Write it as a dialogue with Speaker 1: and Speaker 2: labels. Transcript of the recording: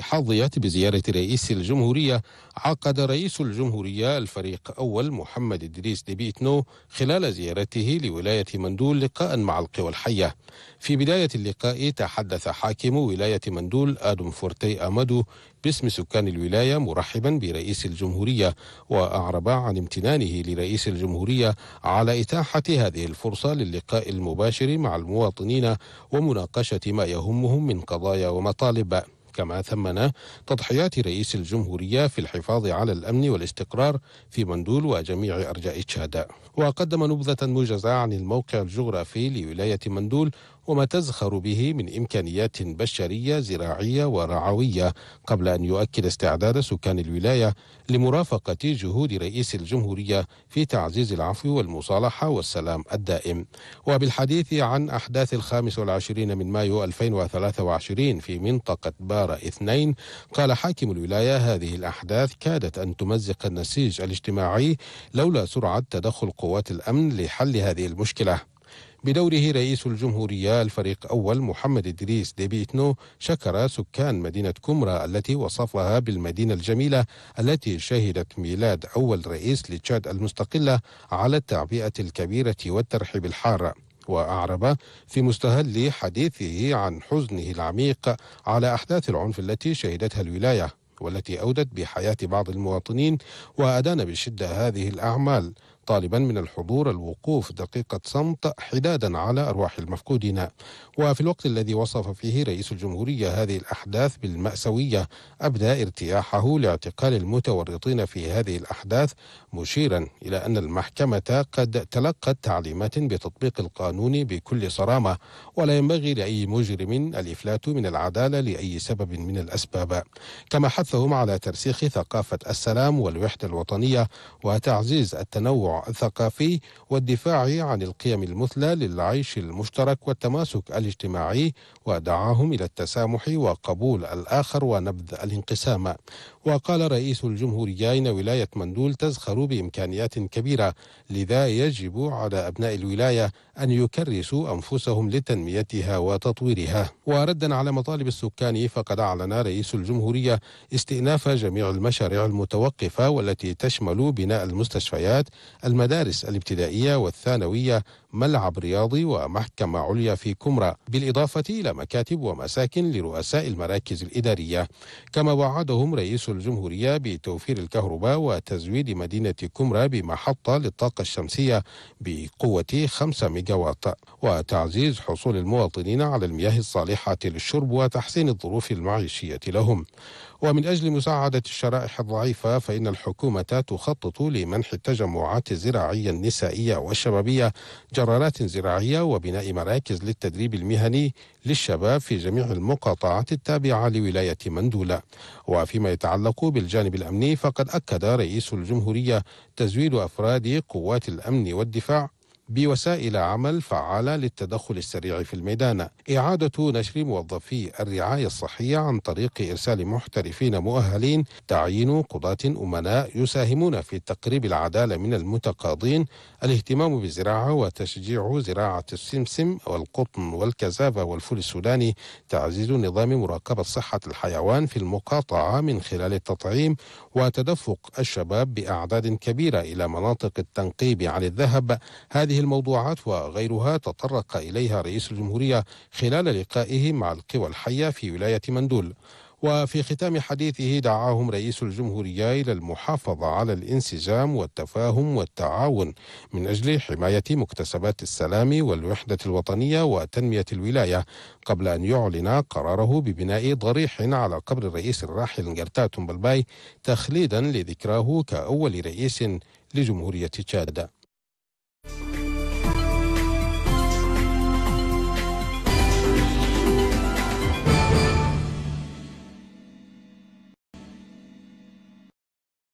Speaker 1: حظيت بزيارة رئيس الجمهورية عقد رئيس الجمهورية الفريق أول محمد إدريس ديبيتنو خلال زيارته لولاية مندول لقاء مع القوى الحية في بداية اللقاء تحدث حاكم ولاية مندول آدم فورتي أمادو باسم سكان الولاية مرحبا برئيس الجمهورية وأعرب عن امتنانه لرئيس الجمهورية على إتاحة هذه الفرصة للقاء المباشر مع المواطنين ومناقشة ما يهمهم من قضايا ومطالب كما ثمن تضحيات رئيس الجمهورية في الحفاظ على الأمن والاستقرار في مندول وجميع أرجاء تشاد وقدم نبذة موجزة عن الموقع الجغرافي لولاية مندول وما تزخر به من إمكانيات بشرية زراعية ورعوية قبل أن يؤكد استعداد سكان الولاية لمرافقة جهود رئيس الجمهورية في تعزيز العفو والمصالحة والسلام الدائم وبالحديث عن أحداث الخامس والعشرين من مايو 2023 في منطقة بارا اثنين قال حاكم الولاية هذه الأحداث كادت أن تمزق النسيج الاجتماعي لولا سرعة تدخل قوات الأمن لحل هذه المشكلة بدوره رئيس الجمهورية الفريق أول محمد إدريس ديبيتنو شكر سكان مدينة كمرة التي وصفها بالمدينة الجميلة التي شهدت ميلاد أول رئيس لتشاد المستقلة على التعبئة الكبيرة والترحيب الحار وأعرب في مستهل حديثه عن حزنه العميق على أحداث العنف التي شهدتها الولاية والتي أودت بحياة بعض المواطنين وأدان بشدة هذه الأعمال طالبا من الحضور الوقوف دقيقة صمت حدادا على أرواح المفقودين وفي الوقت الذي وصف فيه رئيس الجمهورية هذه الأحداث بالمأساوية أبدى ارتياحه لاعتقال المتورطين في هذه الأحداث مشيرا إلى أن المحكمة قد تلقت تعليمات بتطبيق القانون بكل صرامة ولا ينبغي لأي مجرم الإفلات من العدالة لأي سبب من الأسباب كما حثهم على ترسيخ ثقافة السلام والوحدة الوطنية وتعزيز التنوع الثقافي والدفاع عن القيم المثلى للعيش المشترك والتماسك الاجتماعي ودعاهم إلى التسامح وقبول الآخر ونبذ الانقسام وقال رئيس الجمهورية إن ولاية مندول تزخر بإمكانيات كبيرة لذا يجب على أبناء الولاية أن يكرسوا أنفسهم لتنميتها وتطويرها وردا على مطالب السكان فقد أعلن رئيس الجمهورية استئناف جميع المشاريع المتوقفة والتي تشمل بناء المستشفيات المدارس الابتدائية والثانوية ملعب رياضي ومحكمة عليا في كمرة بالإضافة إلى مكاتب ومساكن لرؤساء المراكز الإدارية كما وعدهم رئيس الجمهورية بتوفير الكهرباء وتزويد مدينة كمرة بمحطة للطاقة الشمسية بقوة 5 ميجاوات وتعزيز حصول المواطنين على المياه الصالحة للشرب وتحسين الظروف المعيشية لهم ومن أجل مساعدة الشرائح الضعيفة فإن الحكومة تخطط لمنح التجمعات زراعية نسائية والشبابية جرارات زراعية وبناء مراكز للتدريب المهني للشباب في جميع المقاطعات التابعة لولاية مندولة وفيما يتعلق بالجانب الأمني فقد أكد رئيس الجمهورية تزويد أفراد قوات الأمن والدفاع بوسائل عمل فعالة للتدخل السريع في الميدان إعادة نشر موظفي الرعاية الصحية عن طريق إرسال محترفين مؤهلين تعيين قضاة أمناء يساهمون في تقريب العدالة من المتقاضين الاهتمام بالزراعة وتشجيع زراعة السمسم والقطن والكزافة والفول السوداني تعزيز نظام مراقبة صحة الحيوان في المقاطعة من خلال التطعيم وتدفق الشباب بأعداد كبيرة إلى مناطق التنقيب عن الذهب هذه الموضوعات وغيرها تطرق إليها رئيس الجمهورية خلال لقائه مع القوى الحية في ولاية مندول وفي ختام حديثه دعاهم رئيس الجمهورية إلى المحافظة على الانسجام والتفاهم والتعاون من أجل حماية مكتسبات السلام والوحدة الوطنية وتنمية الولاية قبل أن يعلن قراره ببناء ضريح على قبر الرئيس الراحل نجرتات تومبالباي تخليدا لذكراه كأول رئيس لجمهورية تشاد